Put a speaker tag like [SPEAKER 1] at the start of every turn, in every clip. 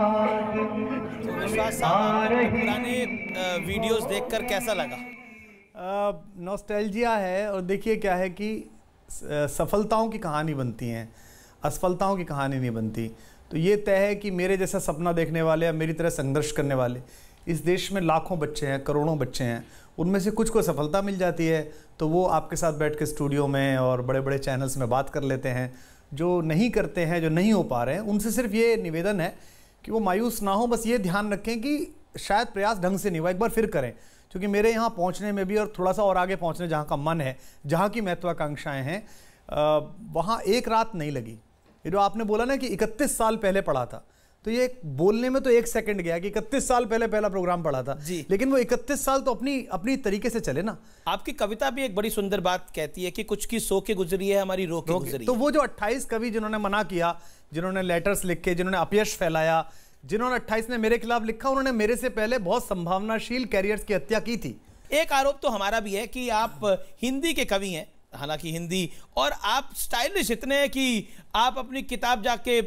[SPEAKER 1] पुराने वीडियोस देखकर कैसा लगा
[SPEAKER 2] नॉस्टैल्जिया है और देखिए क्या है कि सफलताओं की कहानी बनती हैं असफलताओं की कहानी नहीं बनती तो ये तय है कि मेरे जैसा सपना देखने वाले या मेरी तरह संघर्ष करने वाले इस देश में लाखों बच्चे हैं करोड़ों बच्चे हैं उनमें से कुछ को सफलता मिल जाती है तो वो आपके साथ बैठ के स्टूडियो में और बड़े बड़े चैनल्स में बात कर लेते हैं जो नहीं करते हैं जो नहीं हो पा रहे हैं उनसे सिर्फ ये निवेदन है कि वो मायूस ना हो बस ये ध्यान रखें कि शायद प्रयास ढंग से नहीं हुआ एक बार फिर करें क्योंकि मेरे यहाँ पहुँचने में भी और थोड़ा सा और आगे पहुँचने जहाँ का मन है जहाँ की महत्वाकांक्षाएँ हैं वहाँ एक रात नहीं लगी ये जो आपने बोला ना कि इकतीस साल पहले पढ़ा था तो ये बोलने में तो एक सेकंड गया कि इकतीस साल पहले पहला प्रोग्राम पढ़ा था जी लेकिन वो इकतीस साल तो अपनी अपनी
[SPEAKER 1] तरीके से चले ना आपकी कविता भी एक बड़ी सुंदर बात कहती है कि कुछ की सो के गुजरी है हमारी रो के गुजरी तो वो जो अट्ठाईस कवि जिन्होंने मना किया जिन्होंने लेटर्स लिखे जिन्होंने अपयश फैलाया जिन्होंने अट्ठाईस ने मेरे खिलाफ लिखा उन्होंने मेरे से पहले बहुत संभावनाशील कैरियर्स की हत्या की थी एक आरोप तो हमारा भी है कि आप हिंदी के कवि हैं हालांकि हिंदी और आप स्टाइलिश इतने हैं कि आप अपनी किताब जाके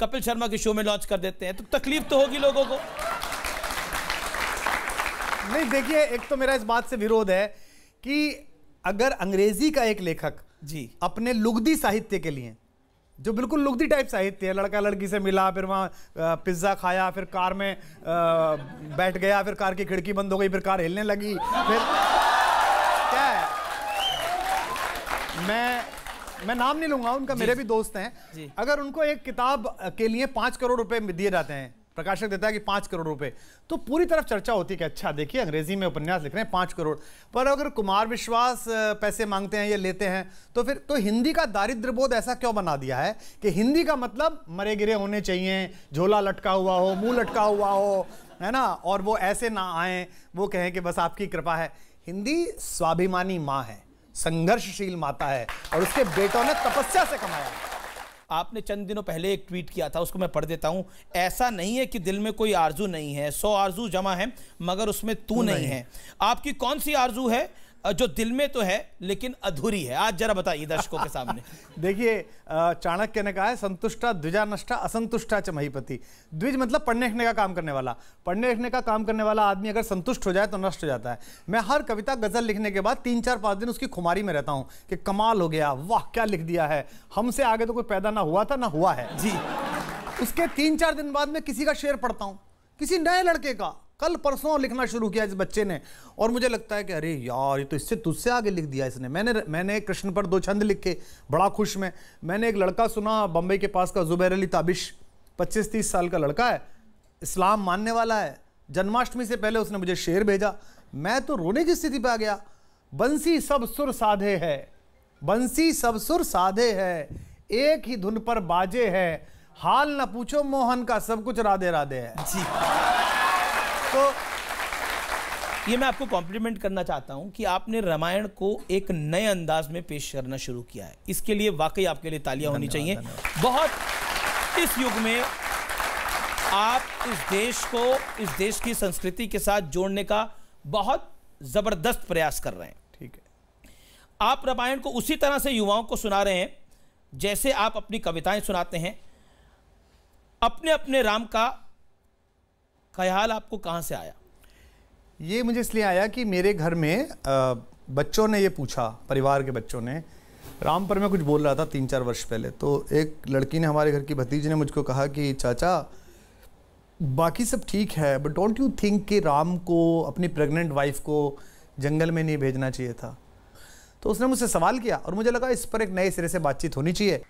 [SPEAKER 1] कपिल शर्मा के शो में लॉन्च कर देते हैं तो तकलीफ तो होगी लोगों को नहीं देखिए एक तो मेरा
[SPEAKER 2] इस बात से विरोध है कि अगर अंग्रेजी का एक लेखक जी अपने लुगदी साहित्य के लिए जो बिल्कुल लुगदी टाइप साहित्य है लड़का लड़की से मिला फिर वहाँ पिज्ज़ा खाया फिर कार में बैठ गया फिर कार की खिड़की बंद हो गई फिर कार हिलने लगी फिर मैं मैं नाम नहीं लूंगा उनका मेरे भी दोस्त हैं अगर उनको एक किताब के लिए पाँच करोड़ रुपए दिए जाते हैं प्रकाशक देता है कि पाँच करोड़ रुपए तो पूरी तरफ चर्चा होती है कि अच्छा देखिए अंग्रेजी में उपन्यास लिख रहे हैं पाँच करोड़ पर अगर कुमार विश्वास पैसे मांगते हैं या लेते हैं तो फिर तो हिंदी का दारिद्र बोध ऐसा क्यों बना दिया है कि हिंदी का मतलब मरे गिरे होने चाहिए झोला लटका हुआ हो मुंह लटका हुआ हो है ना और वो ऐसे ना आए वो कहें कि बस आपकी कृपा
[SPEAKER 1] है हिंदी स्वाभिमानी माँ है संघर्षशील माता है और उसके बेटों ने तपस्या से कमाया आपने चंद दिनों पहले एक ट्वीट किया था उसको मैं पढ़ देता हूं ऐसा नहीं है कि दिल में कोई आरजू नहीं है सौ आरजू जमा है मगर उसमें तू नहीं, नहीं है आपकी कौन सी आरजू है जो दिल में तो है लेकिन अधूरी है आज जरा बताइए दर्शकों के सामने देखिए चाणक्य ने कहा है संतुष्टा द्विजा नष्टा असंतुष्टा च महीपति द्विज
[SPEAKER 2] मतलब पढ़ने लिखने का काम करने वाला पढ़ने लिखने का काम करने वाला आदमी अगर संतुष्ट हो जाए तो नष्ट हो जाता है मैं हर कविता गजल लिखने के बाद तीन चार पाँच दिन उसकी खुमारी में रहता हूँ कि कमाल हो गया वाह क्या लिख दिया है हमसे आगे तो कोई पैदा ना हुआ था ना हुआ है जी उसके तीन चार दिन बाद मैं किसी का शेर पढ़ता हूँ किसी नए लड़के का कल परसों लिखना शुरू किया इस बच्चे ने और मुझे लगता है कि अरे यार ये तो इससे तुझसे आगे लिख दिया इसने मैंने मैंने कृष्ण पर दो छंद लिखे बड़ा खुश मैं मैंने एक लड़का सुना बम्बई के पास का जुबैर अली ताबिश पच्चीस तीस साल का लड़का है इस्लाम मानने वाला है जन्माष्टमी से पहले उसने मुझे शेर भेजा मैं तो रोने की स्थिति पर आ गया बंसी सब सुर साधे है बंसी सब सुर साधे है एक ही धुन पर बाजे है हाल ना पूछो मोहन का सब कुछ राधे
[SPEAKER 1] राधे है जी तो ये मैं आपको कॉम्प्लीमेंट करना चाहता हूं कि आपने रामायण को एक नए अंदाज में पेश करना शुरू किया है इसके लिए वाकई आपके लिए तालियां होनी चाहिए बहुत इस युग में आप इस देश को इस देश की संस्कृति के साथ जोड़ने का बहुत ज़बरदस्त प्रयास कर रहे हैं ठीक है आप रामायण को उसी तरह से युवाओं को सुना रहे हैं जैसे आप अपनी कविताएं सुनाते हैं अपने अपने राम का ख्याल आपको कहाँ से आया ये मुझे इसलिए आया कि मेरे
[SPEAKER 2] घर में बच्चों ने ये पूछा परिवार के बच्चों ने राम पर मैं कुछ बोल रहा था तीन चार वर्ष पहले तो एक लड़की ने हमारे घर की भतीजी ने मुझको कहा कि चाचा बाकी सब ठीक है बट डोंट यू थिंक कि राम को अपनी प्रेग्नेंट वाइफ को जंगल में नहीं भेजना चाहिए था तो उसने मुझसे सवाल किया और मुझे लगा इस पर एक नए सिरे से बातचीत होनी चाहिए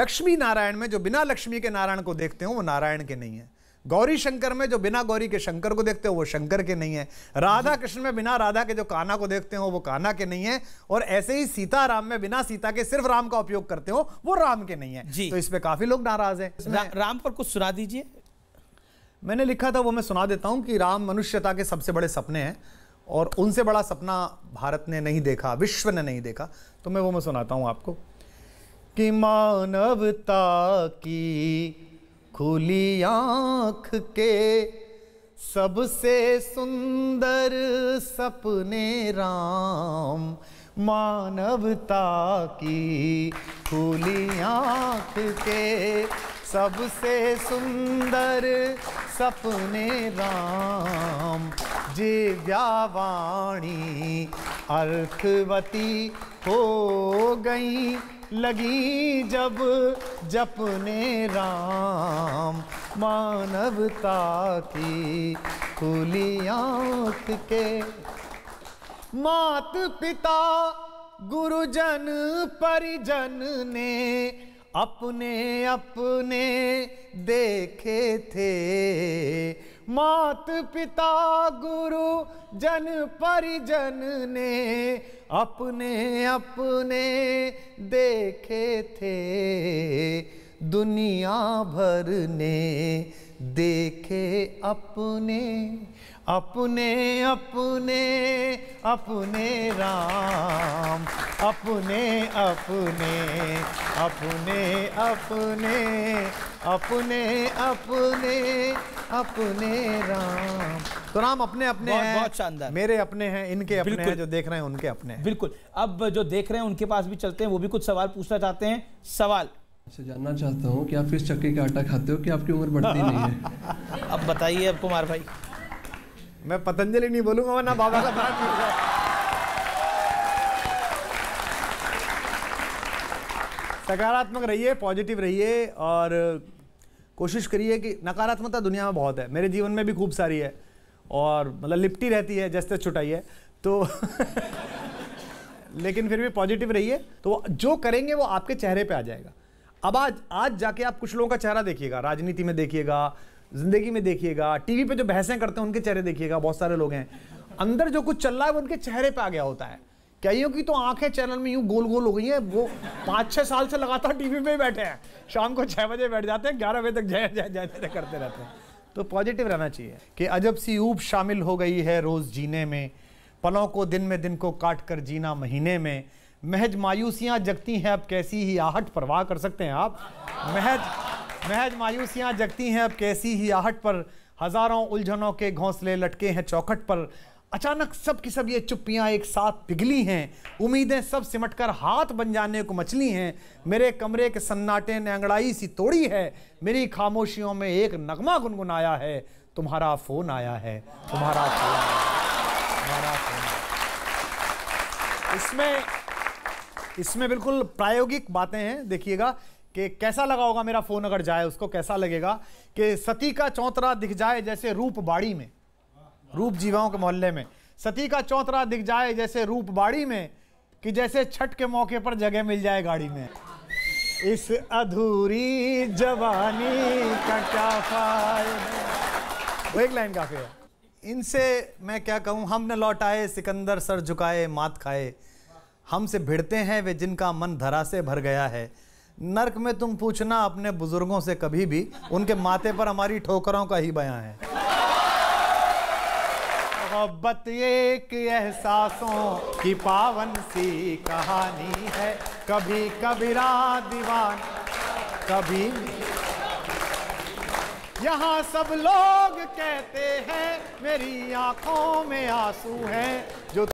[SPEAKER 2] लक्ष्मी नारायण में जो बिना लक्ष्मी के नारायण को देखते हो वो नारायण के नहीं है गौरी शंकर में जो बिना गौरी के शंकर को देखते हो वो शंकर के नहीं है राधा कृष्ण में बिना राधा के जो काना को देखते हो वो काना के नहीं है और ऐसे ही सीता राम में बिना सीता के सिर्फ राम का उपयोग करते हो वो राम के नहीं है तो इसमें काफी लोग नाराज है रा, राम पर कुछ सुना दीजिए मैंने लिखा था वो मैं सुना देता हूं कि राम मनुष्यता के सबसे बड़े सपने हैं और उनसे बड़ा सपना भारत ने नहीं देखा विश्व ने नहीं देखा तो मैं वो मैं सुनाता हूँ आपको कि मानवता की खुली आँख के सबसे सुंदर सपने राम मानवता की खुली आँख के सबसे सुंदर सपने राम वाणी अर्थवती हो गई लगी जब जपने राम मानवता की खुली आँख के मात पिता गुरुजन परिजन ने अपने अपने देखे थे मात पिता गुरु जन परिजन ने अपने अपने देखे थे दुनिया भर ने देखे अपने अपने अपने अपने राम अपने अपने अपने अपने अपने अपने
[SPEAKER 1] अपने राम तो राम अपने अपने हैं बहुत शानदार मेरे अपने हैं इनके अपने हैं जो देख रहे हैं उनके अपने हैं बिल्कुल अब जो देख रहे हैं उनके पास भी चलते हैं वो भी कुछ सवाल पूछना चाहते हैं सवाल से जानना चाहता हूँ कि आप इस चक्के का आटा खाते हो कि आपकी उम्र बढ़ती नहीं है अब बताइए अब कुमार भाई मैं पतंजलि नहीं बोलूंगा वरना बाबा का बात
[SPEAKER 2] सकारात्मक रहिए पॉजिटिव रहिए और कोशिश करिए कि नकारात्मकता दुनिया में बहुत है मेरे जीवन में भी खूब सारी है और मतलब लिपटी रहती है जैसे छुटाई है तो लेकिन फिर भी पॉजिटिव रहिए तो जो करेंगे वो आपके चेहरे पे आ जाएगा अब आज आज जाके आप कुछ लोगों का चेहरा देखिएगा राजनीति में देखिएगा ज़िंदगी में देखिएगा टीवी पे जो बहसें करते हैं उनके चेहरे देखिएगा बहुत सारे लोग हैं अंदर जो कुछ चल रहा है वो उनके चेहरे पे आ गया होता है कईयों की तो आंखें चैनल में यूं गोल गोल हो गई हैं वो पाँच छः साल से लगातार टीवी पे ही बैठे हैं शाम को छः बजे बैठ जाते हैं ग्यारह बजे तक जय जय जय जय करते रहते हैं तो पॉजिटिव रहना चाहिए कि अजब सी ऊब शामिल हो गई है रोज़ जीने में पलों को दिन में दिन को काट कर जीना महीने में महज मायूसियाँ जगती हैं अब कैसी ही आहट परवाह कर सकते हैं आप महज महज मायूसियाँ जगती हैं अब कैसी ही आहट पर हजारों उलझनों के घोंसले लटके हैं चौखट पर अचानक सब की सब ये चुप्पियाँ एक साथ पिघली हैं उम्मीदें सब सिमट कर हाथ बन जाने को मछली हैं मेरे कमरे के सन्नाटे ने अंगड़ाई सी तोड़ी है मेरी खामोशियों में एक नगमा गुनगुनाया है तुम्हारा फ़ोन आया है तुम्हारा फ़ोन तुम्हारा फ़ोन इसमें इसमें बिल्कुल प्रायोगिक बातें हैं देखिएगा कि कैसा लगा होगा मेरा फोन अगर जाए उसको कैसा लगेगा कि सती का चौतरा दिख जाए जैसे रूप बाड़ी में रूप जीवाओं के मोहल्ले में सती का चौतरा दिख जाए जैसे रूप बाड़ी में कि जैसे छठ के मौके पर जगह मिल जाए गाड़ी में इस अधूरी जवानी का क्या फायदा एक लाइन काफ़ी है इनसे मैं क्या कहूँ हम न लौटाए सिकंदर सर झुकाए मात खाए हमसे भिड़ते हैं वे जिनका मन धरा से भर गया है नरक में तुम पूछना अपने बुजुर्गों से कभी भी उनके माथे पर हमारी ठोकरों का ही बयां है मोहब्बत एक एहसासों की पावन सी कहानी है कभी कबीरा दीवान कभी यहाँ सब लोग कहते हैं मेरी आंखों में आंसू हैं जो